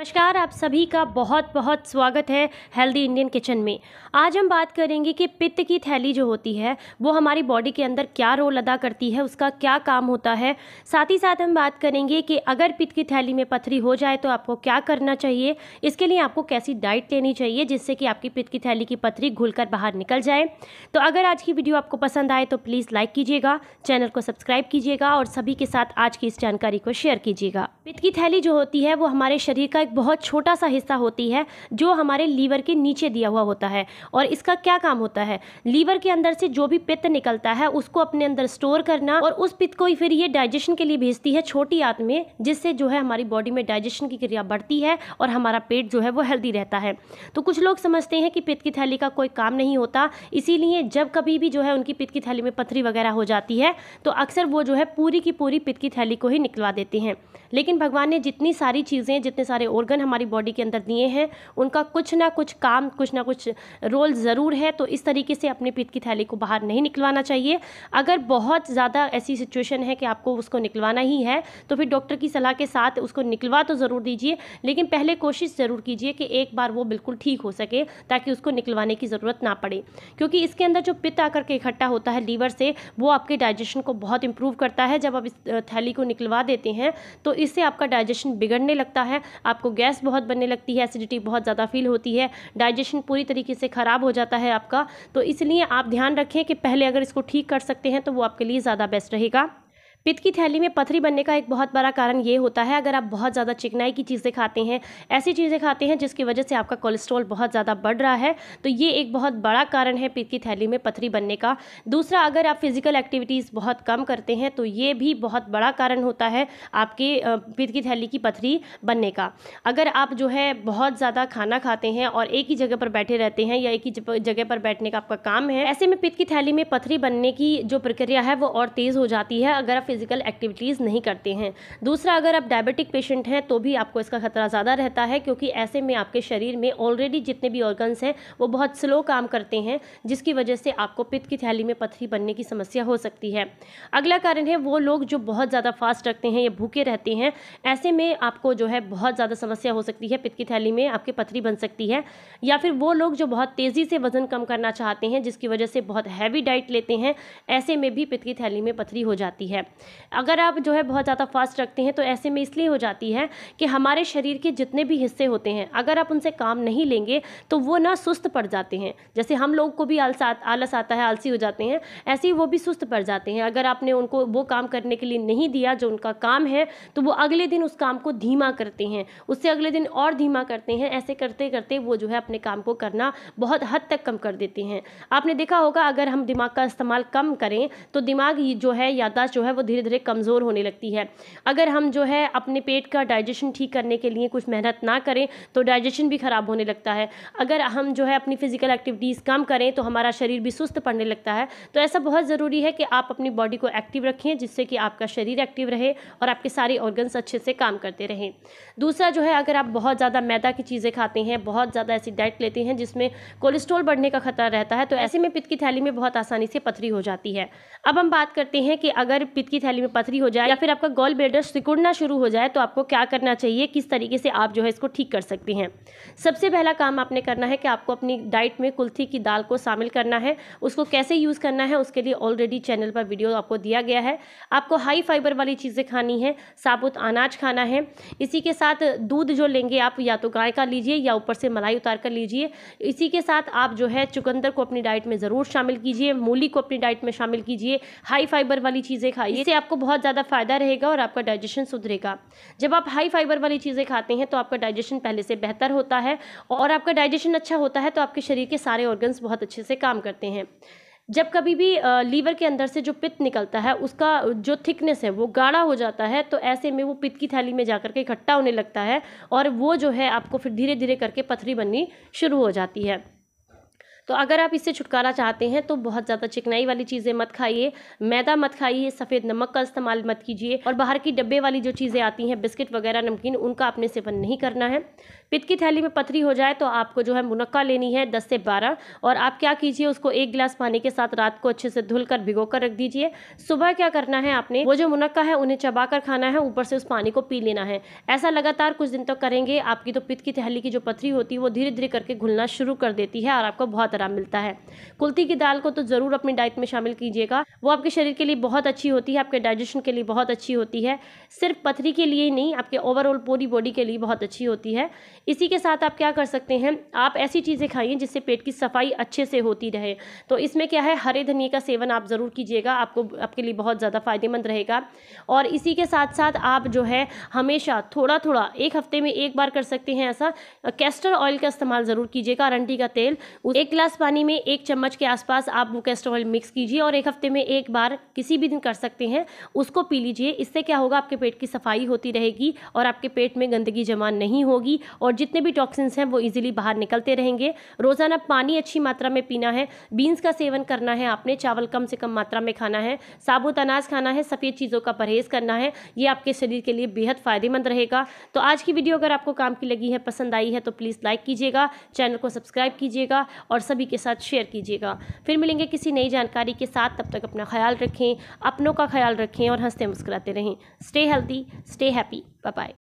नमस्कार आप सभी का बहुत बहुत स्वागत है हेल्दी इंडियन किचन में आज हम बात करेंगे कि पित्त की थैली जो होती है वो हमारी बॉडी के अंदर क्या रोल अदा करती है उसका क्या काम होता है साथ ही साथ हम बात करेंगे कि अगर पित्त की थैली में पथरी हो जाए तो आपको क्या करना चाहिए इसके लिए आपको कैसी डाइट लेनी चाहिए जिससे कि आपकी पित्त की थैली की पथरी घुल बाहर निकल जाए तो अगर आज की वीडियो आपको पसंद आए तो प्लीज़ लाइक कीजिएगा चैनल को सब्सक्राइब कीजिएगा और सभी के साथ आज की इस जानकारी को शेयर कीजिएगा पित्त की थैली जो होती है वो हमारे शरीर का एक बहुत छोटा सा हिस्सा होती है जो हमारे लीवर के नीचे दिया हुआ होता है और इसका क्या काम होता है लीवर के अंदर से जो भी पित्त निकलता है उसको अपने अंदर स्टोर करना और उस पित्त को फिर ये डाइजेशन के लिए भेजती है छोटी आंत में जिससे जो है हमारी बॉडी में डाइजेशन की क्रिया बढ़ती है और हमारा पेट जो है वो हेल्दी रहता है तो कुछ लोग समझते हैं कि पित्त की थैली का कोई काम नहीं होता इसीलिए जब कभी भी जो है उनकी पित्त की थैली में पथरी वगैरह हो जाती है तो अक्सर वो जो है पूरी की पूरी पित्त की थैली को ही निकलवा देते हैं लेकिन भगवान ने जितनी सारी चीज़ें जितने सारे ऑर्गन हमारी बॉडी के अंदर दिए हैं उनका कुछ ना कुछ काम कुछ ना कुछ रोल ज़रूर है तो इस तरीके से अपने पित्त की थैली को बाहर नहीं निकलवाना चाहिए अगर बहुत ज़्यादा ऐसी सिचुएशन है कि आपको उसको निकलवाना ही है तो फिर डॉक्टर की सलाह के साथ उसको निकलवा तो ज़रूर दीजिए लेकिन पहले कोशिश ज़रूर कीजिए कि एक बार वो बिल्कुल ठीक हो सके ताकि उसको निकलवाने की ज़रूरत ना पड़े क्योंकि इसके अंदर जो पित्त आकर के इकट्ठा होता है लीवर से वो आपके डाइजेशन को बहुत इंप्रूव करता है जब आप इस थैली को निकलवा देते हैं तो इससे आपका डाइजेशन बिगड़ने लगता है आपको गैस बहुत बनने लगती है एसिडिटी बहुत ज़्यादा फील होती है डाइजेशन पूरी तरीके से ख़राब हो जाता है आपका तो इसलिए आप ध्यान रखें कि पहले अगर इसको ठीक कर सकते हैं तो वो आपके लिए ज़्यादा बेस्ट रहेगा पित्त की थैली में पथरी बनने का एक बहुत बड़ा कारण ये होता है अगर आप बहुत ज़्यादा चिकनाई की चीज़ें खाते हैं ऐसी चीज़ें खाते हैं जिसकी वजह से आपका कोलेस्ट्रॉल बहुत ज़्यादा बढ़ रहा है तो ये एक बहुत बड़ा कारण है पित्त की थैली में पथरी बनने का दूसरा अगर आप फिज़िकल एक्टिविटीज़ बहुत कम करते हैं तो ये भी बहुत बड़ा कारण होता है आपके पित्त की थैली की पथरी बनने का अगर आप जो है बहुत ज़्यादा खाना खाते हैं और एक ही जगह पर बैठे रहते हैं या एक ही जगह पर बैठने का आपका काम है ऐसे में पित्त की थैली में पथरी बनने की जो प्रक्रिया है वो और तेज़ हो जाती है अगर आप फिजिकल एक्टिविटीज़ नहीं करते हैं दूसरा अगर आप डायबिटिक पेशेंट हैं तो भी आपको इसका खतरा ज़्यादा रहता है क्योंकि ऐसे में आपके शरीर में ऑलरेडी जितने भी ऑर्गन्स हैं वो बहुत स्लो काम करते हैं जिसकी वजह से आपको पित्त की थैली में पथरी बनने की समस्या हो सकती है अगला कारण है वो लोग जो बहुत ज़्यादा फास्ट रखते हैं या भूखे रहते हैं ऐसे में आपको जो है बहुत ज़्यादा समस्या हो सकती है पित्त की थैली में आपकी पथरी बन सकती है या फिर वो लोग जो बहुत तेज़ी से वज़न कम करना चाहते हैं जिसकी वजह से बहुत हैवी डाइट लेते हैं ऐसे में भी पित्त की थैली में पथरी हो जाती है अगर आप जो है बहुत ज़्यादा फास्ट रखते हैं तो ऐसे में इसलिए हो जाती है कि हमारे शरीर के जितने भी हिस्से होते हैं अगर आप उनसे काम नहीं लेंगे तो वो ना सुस्त पड़ जाते हैं जैसे हम लोग को भी आलस आलस आता है आलसी हो जाते हैं ऐसे ही वो भी सुस्त पड़ जाते हैं अगर आपने उनको वो काम करने के लिए नहीं दिया जो उनका काम है तो वो अगले दिन उस काम को धीमा करते हैं उससे अगले दिन और धीमा करते हैं ऐसे करते करते वो जो है अपने काम को करना बहुत हद तक कम कर देते हैं आपने देखा होगा अगर हम दिमाग का इस्तेमाल कम करें तो दिमाग जो है याददाश्त जो है वो धीरे धीरे कमज़ोर होने लगती है अगर हम जो है अपने पेट का डाइजेशन ठीक करने के लिए कुछ मेहनत ना करें तो डाइजेशन भी ख़राब होने लगता है अगर हम जो है अपनी फ़िज़िकल एक्टिविटीज़ कम करें तो हमारा शरीर भी सुस्त पड़ने लगता है तो ऐसा बहुत ज़रूरी है कि आप अपनी बॉडी को एक्टिव रखें जिससे कि आपका शरीर एक्टिव रहे और आपके सारे ऑर्गन्स अच्छे से काम करते रहें दूसरा जो है अगर आप बहुत ज़्यादा मैदा की चीज़ें खाते हैं बहुत ज़्यादा ऐसी डाइट लेते हैं जिसमें कोलेस्ट्रॉल बढ़ने का खतरा रहता है तो ऐसे में पित्त की थैली में बहुत आसानी से पथरी हो जाती है अब हम बात करते हैं कि अगर पित्त की की थैली में पथरी हो जाए या फिर आपका गोल ब्लेडर सिकुड़ना शुरू हो जाए तो आपको क्या करना चाहिए किस तरीके से आप जो है इसको ठीक कर सकती हैं सबसे पहला काम आपने करना है कि आपको अपनी डाइट में कुल्थी की दाल को शामिल करना है उसको कैसे यूज़ करना है उसके लिए ऑलरेडी चैनल पर वीडियो आपको दिया गया है आपको हाई फाइबर वाली चीज़ें खानी है साबुत अनाज खाना है इसी के साथ दूध जो लेंगे आप या तो गाय का लीजिए या ऊपर से मलाई उतार कर लीजिए इसी के साथ आप जो है चुकंदर को अपनी डाइट में ज़रूर शामिल कीजिए मूली को अपनी डाइट में शामिल कीजिए हाई फाइबर वाली चीज़ें खाइए इससे आपको बहुत ज़्यादा फ़ायदा रहेगा और आपका डाइजेशन सुधरेगा जब आप हाई फाइबर वाली चीज़ें खाते हैं तो आपका डाइजेशन पहले से बेहतर होता है और आपका डाइजेशन अच्छा होता है तो आपके शरीर के सारे ऑर्गन्स बहुत अच्छे से काम करते हैं जब कभी भी लीवर के अंदर से जो पित्त निकलता है उसका जो थिकनेस है वो गाढ़ा हो जाता है तो ऐसे में वो पित्त की थैली में जाकर के इकट्ठा होने लगता है और वो जो है आपको फिर धीरे धीरे करके पथरी बननी शुरू हो जाती है तो अगर आप इससे छुटकारा चाहते हैं तो बहुत ज़्यादा चिकनाई वाली चीज़ें मत खाइए मैदा मत खाइए सफ़ेद नमक का इस्तेमाल मत कीजिए और बाहर की डब्बे वाली जो चीज़ें आती हैं बिस्किट वगैरह नमकीन उनका आपने सेवन नहीं करना है पित्त की थैली में पथरी हो जाए तो आपको जो है मुनक्का लेनी है दस से बारह और आप क्या कीजिए उसको एक गिलास पानी के साथ रात को अच्छे से धुल कर भिगो कर रख दीजिए सुबह क्या करना है आपने वो जो मुनक्का है उन्हें चबा कर खाना है ऊपर से उस पानी को पी लेना है ऐसा लगातार कुछ दिन तक तो करेंगे आपकी तो पित्त की थैली की जो पथरी होती है वो धीरे धीरे करके घुलना शुरू कर देती है और आपको बहुत आराम मिलता है कुलती की दाल को तो ज़रूर अपनी डाइट में शामिल कीजिएगा वो आपके शरीर के लिए बहुत अच्छी होती है आपके डाइजेशन के लिए बहुत अच्छी होती है सिर्फ पथरी के लिए ही नहीं आपके ओवरऑल पूरी बॉडी के लिए बहुत अच्छी होती है इसी के साथ आप क्या कर सकते हैं आप ऐसी चीज़ें खाइए जिससे पेट की सफाई अच्छे से होती रहे तो इसमें क्या है हरे धनिए का सेवन आप ज़रूर कीजिएगा आपको आपके लिए बहुत ज़्यादा फ़ायदेमंद रहेगा और इसी के साथ साथ आप जो है हमेशा थोड़ा थोड़ा एक हफ्ते में एक बार कर सकते हैं ऐसा कैस्टर ऑयल का इस्तेमाल ज़रूर कीजिएगा अरंडी का तेल एक गिलास गिलास पानी में एक चम्मच के आसपास आप वो ऑयल मिक्स कीजिए और एक हफ्ते में एक बार किसी भी दिन कर सकते हैं उसको पी लीजिए इससे क्या होगा आपके पेट की सफाई होती रहेगी और आपके पेट में गंदगी जमा नहीं होगी और जितने भी टॉक्सिन्स हैं वो ईजिली बाहर निकलते रहेंगे रोज़ाना पानी अच्छी मात्रा में पीना है बीन्स का सेवन करना है आपने चावल कम से कम मात्रा में खाना है साबुत अनाज खाना है सफ़ेद चीज़ों का परहेज़ करना है ये आपके शरीर के लिए बेहद फ़ायदेमंद रहेगा तो आज की वीडियो अगर आपको काम की लगी है पसंद आई है तो प्लीज़ लाइक कीजिएगा चैनल को सब्सक्राइब कीजिएगा और सभी सभी के साथ शेयर कीजिएगा फिर मिलेंगे किसी नई जानकारी के साथ तब तक अपना ख्याल रखें अपनों का ख्याल रखें और हंसते मुस्कुराते रहें stay healthy stay happy bye